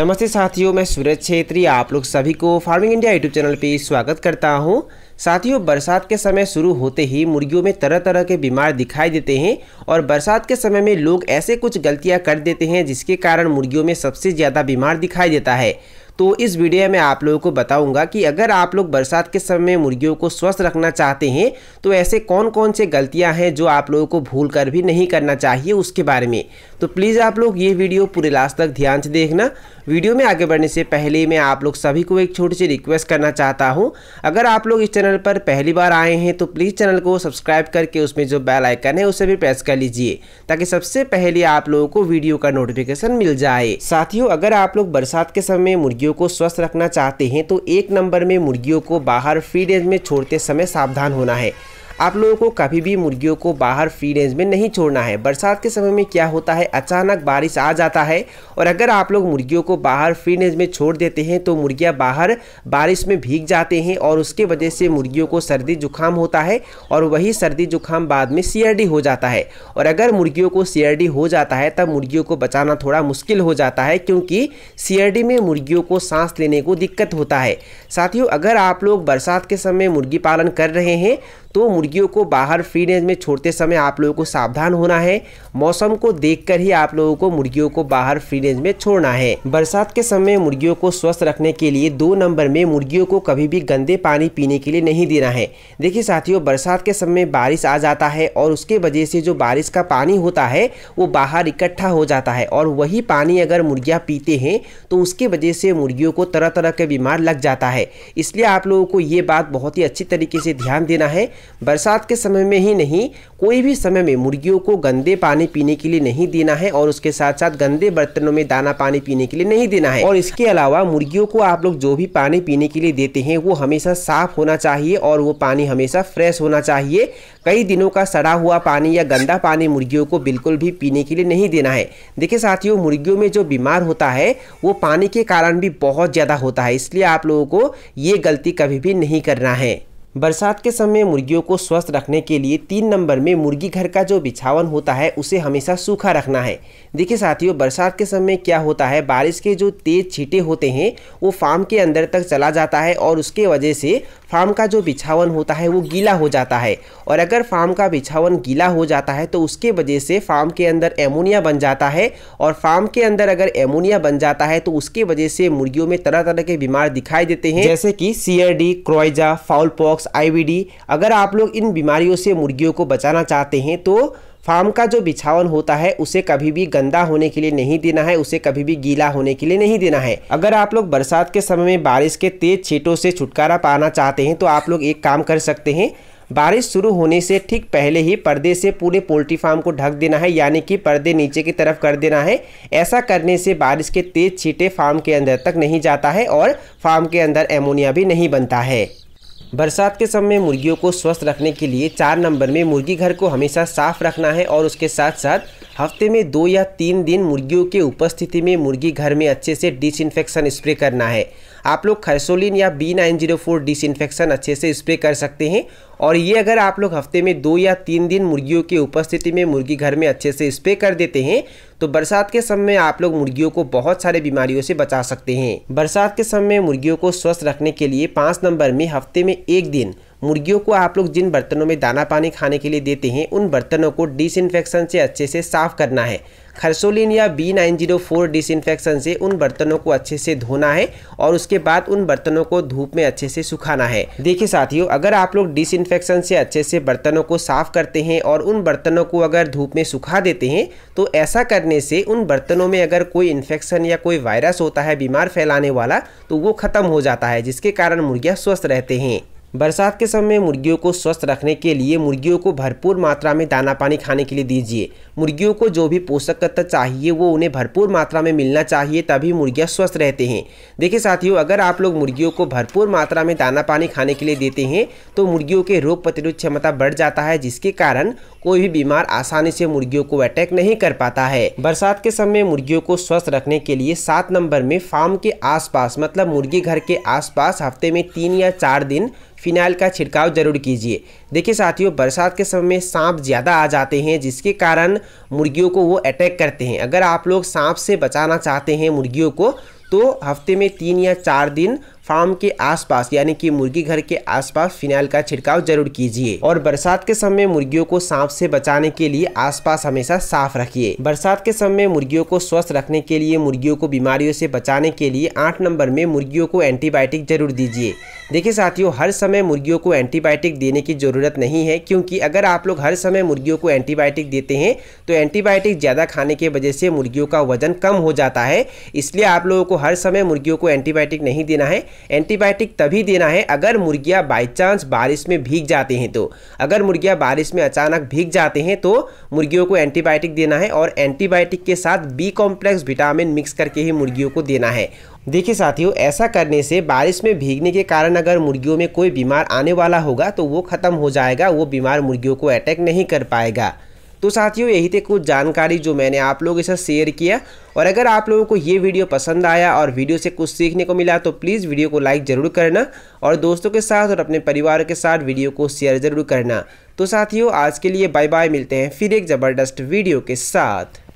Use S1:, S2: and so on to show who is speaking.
S1: नमस्ते साथियों मैं सूरज छेत्री आप लोग सभी को फार्मिंग इंडिया यूट्यूब चैनल पे स्वागत करता हूं साथियों बरसात के समय शुरू होते ही मुर्गियों में तरह तरह के बीमार दिखाई देते हैं और बरसात के समय में लोग ऐसे कुछ गलतियां कर देते हैं जिसके कारण मुर्गियों में सबसे ज़्यादा बीमार दिखाई देता है तो इस वीडियो में आप लोगों को बताऊंगा कि अगर आप लोग बरसात के समय में मुर्गियों को स्वस्थ रखना चाहते हैं तो ऐसे कौन कौन से गलतियां हैं जो आप लोगों को भूल कर भी नहीं करना चाहिए उसके बारे में तो प्लीज़ आप लोग ये वीडियो पूरे लास्ट तक ध्यान से देखना वीडियो में आगे बढ़ने से पहले मैं आप लोग सभी को एक छोटी सी रिक्वेस्ट करना चाहता हूँ अगर आप लोग इस चैनल पर पहली बार आए हैं तो प्लीज़ चैनल को सब्सक्राइब करके उसमें जो बेल आइकन है उसे भी प्रेस कर लीजिए ताकि सबसे पहले आप लोगों को वीडियो का नोटिफिकेशन मिल जाए साथियों अगर आप लोग बरसात के समय मुर्गियों को स्वस्थ रखना चाहते हैं तो एक नंबर में मुर्गियों को बाहर फ्री रेंज में छोड़ते समय सावधान होना है आप लोगों को कभी भी मुर्गियों को बाहर फ्री रेंज में नहीं छोड़ना है बरसात के समय में क्या होता है अचानक बारिश आ जाता है और अगर आप लोग मुर्गियों को बाहर फ्री रेंज में छोड़ देते हैं तो मुर्गियाँ बाहर बारिश में भीग जाते हैं और उसके वजह से मुर्गियों को सर्दी जुकाम होता है और वही सर्दी जुकाम बाद में सी हो जाता है और अगर मुर्गियों को सी हो जाता है तब मुर्गियों को बचाना थोड़ा मुश्किल हो जाता है क्योंकि सी में मुर्गियों को सांस लेने को दिक्कत होता है साथियों अगर आप लोग बरसात के समय मुर्गी पालन कर रहे हैं तो मुर्गियों को बाहर फ्री रेंज में छोड़ते समय आप लोगों को सावधान होना है मौसम को देखकर ही आप लोगों को मुर्गियों को बाहर फ्री रेंज में छोड़ना है बरसात के समय मुर्गियों को स्वस्थ रखने के लिए दो नंबर में मुर्गियों को कभी भी गंदे पानी पीने के लिए नहीं देना है देखिए साथियों बरसात के समय बारिश आ जाता है और उसके वजह से जो बारिश का पानी होता है वो बाहर इकट्ठा हो जाता है और वही पानी अगर मुर्गियाँ पीते हैं तो उसकी वजह से मुर्गियों को तरह तरह के बीमार लग जाता है इसलिए आप लोगों को ये बात बहुत ही अच्छी तरीके से ध्यान देना है बरसात के समय में ही नहीं कोई भी समय में मुर्गियों को गंदे पानी पीने के लिए नहीं देना है और उसके साथ साथ गंदे बर्तनों में दाना पानी पीने के लिए नहीं देना है और इसके अलावा मुर्गियों को आप लोग जो भी पानी पीने के लिए देते हैं वो हमेशा साफ होना चाहिए और वो पानी हमेशा फ्रेश होना चाहिए कई दिनों का सड़ा हुआ पानी या गंदा पानी मुर्गियों को बिल्कुल भी पीने के लिए नहीं देना है देखिए साथियों मुर्गियों में जो बीमार होता है वो पानी के कारण भी बहुत ज़्यादा होता है इसलिए आप लोगों को ये गलती कभी भी नहीं करना है बरसात के समय मुर्गियों को स्वस्थ रखने के लिए तीन नंबर में मुर्गी घर का जो बिछावन होता है उसे हमेशा सूखा रखना है देखिए साथियों बरसात के समय क्या होता है बारिश के जो तेज़ छीटे होते हैं वो फार्म के अंदर तक चला जाता है और उसके वजह से फार्म का जो बिछावन होता है वो गीला हो जाता है और अगर फार्म का बिछावन गीला हो जाता है तो उसके वजह से फार्म के अंदर एमोनिया बन जाता है और फार्म के अंदर अगर एमोनिया बन जाता है तो उसके वजह से मुर्गियों में तरह तरह के बीमार दिखाई देते हैं जैसे कि सीआरडी क्रोइजा फाउल पॉक्स आईवीडी अगर आप लोग इन बीमारियों से मुर्गियों को बचाना चाहते हैं तो फार्म का जो बिछावन होता है उसे कभी भी गंदा होने के लिए नहीं देना है उसे कभी भी गीला होने के लिए नहीं देना है अगर आप लोग बरसात के समय में बारिश के तेज छीटों से छुटकारा पाना चाहते हैं तो आप लोग एक काम कर सकते हैं बारिश शुरू होने से ठीक पहले ही पर्दे से पूरे पोल्ट्री फार्म को ढक देना है यानी कि पर्दे नीचे की तरफ कर देना है ऐसा करने से बारिश के तेज छीटे फार्म के अंदर तक नहीं जाता है और फार्म के अंदर एमोनिया भी नहीं बनता है बरसात के समय मुर्गियों को स्वस्थ रखने के लिए चार नंबर में मुर्गी घर को हमेशा साफ रखना है और उसके साथ साथ हफ्ते में दो या तीन दिन मुर्गियों के उपस्थिति में मुर्गी घर में अच्छे से डिसइंफेक्शन स्प्रे करना है आप लोग खरसोलिन या B nine zero four disinfection अच्छे से स्प्रे कर सकते हैं और ये अगर आप लोग हफ्ते में दो या तीन दिन मुर्गियों की उपस्थिति में मुर्गी घर में अच्छे से स्प्रे कर देते हैं तो बरसात के समय आप लोग मुर्गियों को बहुत सारे बीमारियों से बचा सकते हैं बरसात के समय मुर्गियों को स्वस्थ रखने के लिए पाँच नंबर में हफ्ते में एक दिन मुर्गियों को आप लोग जिन बर्तनों में दाना पानी खाने के लिए देते हैं उन बर्तनों को डिसइनफेक्शन से अच्छे से साफ़ करना है खरसोलिन या B nine zero four disinfection से उन बर्तनों को अच्छे से धोना है और उसके बाद उन बर्तनों को धूप में अच्छे से सुखाना है देखिए साथियों अगर आप लोग डिसइनफेक्शन से अच्छे से बर्तनों को साफ करते हैं और उन बर्तनों को अगर धूप में सुखा देते हैं तो ऐसा करने से उन बर्तनों में अगर कोई इन्फेक्शन या कोई वायरस होता है बीमार फैलाने वाला तो वो ख़त्म हो जाता है जिसके कारण मुर्गियाँ स्वस्थ रहते हैं बरसात के समय मुर्गियों को स्वस्थ रखने के लिए मुर्गियों को भरपूर मात्रा में दाना पानी खाने के लिए दीजिए मुर्गियों को जो भी पोषक तत्व चाहिए वो उन्हें भरपूर मात्रा में मिलना चाहिए तभी मुर्गियाँ स्वस्थ रहते हैं देखिए साथियों अगर आप लोग मुर्गियों को भरपूर मात्रा में दाना पानी खाने के लिए देते हैं तो मुर्गियों के रोग प्रतिरोध क्षमता बढ़ जाता है जिसके कारण कोई भी बीमार आसानी से मुर्गियों को अटैक नहीं कर पाता है बरसात के समय मुर्गियों को स्वस्थ रखने के लिए सात नंबर में फार्म के आसपास मतलब मुर्गी घर के आसपास हफ्ते में तीन या चार दिन फिनाइल का छिड़काव जरूर कीजिए देखिए साथियों बरसात के समय में सांप ज़्यादा आ जाते हैं जिसके कारण मुर्गियों को वो अटैक करते हैं अगर आप लोग सांप से बचाना चाहते हैं मुर्गियों को तो हफ्ते में तीन या चार दिन फार्म के आसपास यानी कि मुर्गी घर के आसपास फिनाइल का छिड़काव जरूर कीजिए और बरसात के समय मुर्गियों को सांप से बचाने के लिए आसपास हमेशा साफ रखिए बरसात के समय मुर्गियों को स्वस्थ रखने के लिए मुर्गियों को बीमारियों से बचाने के लिए आठ नंबर में मुर्गियों को एंटीबायोटिक जरूर दीजिए देखिए साथियों हर समय मुर्गियों को एंटीबायोटिक देने की ज़रूरत नहीं है क्योंकि अगर आप लोग हर समय मुर्गियों को एंटीबायोटिक देते हैं तो एंटीबायोटिक ज़्यादा खाने की वजह से मुर्गियों का वजन कम हो जाता है इसलिए आप लोगों को हर समय मुर्गियों को एंटीबायोटिक नहीं देना है एंटीबायोटिक तभी देना है अगर मुर्गियाँ बाई चांस बारिश में भीग जाते हैं तो अगर मुर्गियाँ बारिश में अचानक भीग जाते हैं तो मुर्गियों को एंटीबायोटिक देना है और एंटीबायोटिक के साथ बी कॉम्प्लेक्स विटामिन मिक्स करके ही मुर्गियों को देना है देखिए साथियों ऐसा करने से बारिश में भीगने के कारण अगर मुर्गियों में कोई बीमार आने वाला होगा तो वो ख़त्म हो जाएगा वो बीमार मुर्गियों को अटैक नहीं कर पाएगा तो साथियों यही थे कुछ जानकारी जो मैंने आप लोगों के साथ शेयर किया और अगर आप लोगों को ये वीडियो पसंद आया और वीडियो से कुछ सीखने को मिला तो प्लीज़ वीडियो को लाइक ज़रूर करना और दोस्तों के साथ और अपने परिवार के साथ वीडियो को शेयर ज़रूर करना तो साथियों आज के लिए बाय बाय मिलते हैं फिर एक ज़बरदस्त वीडियो के साथ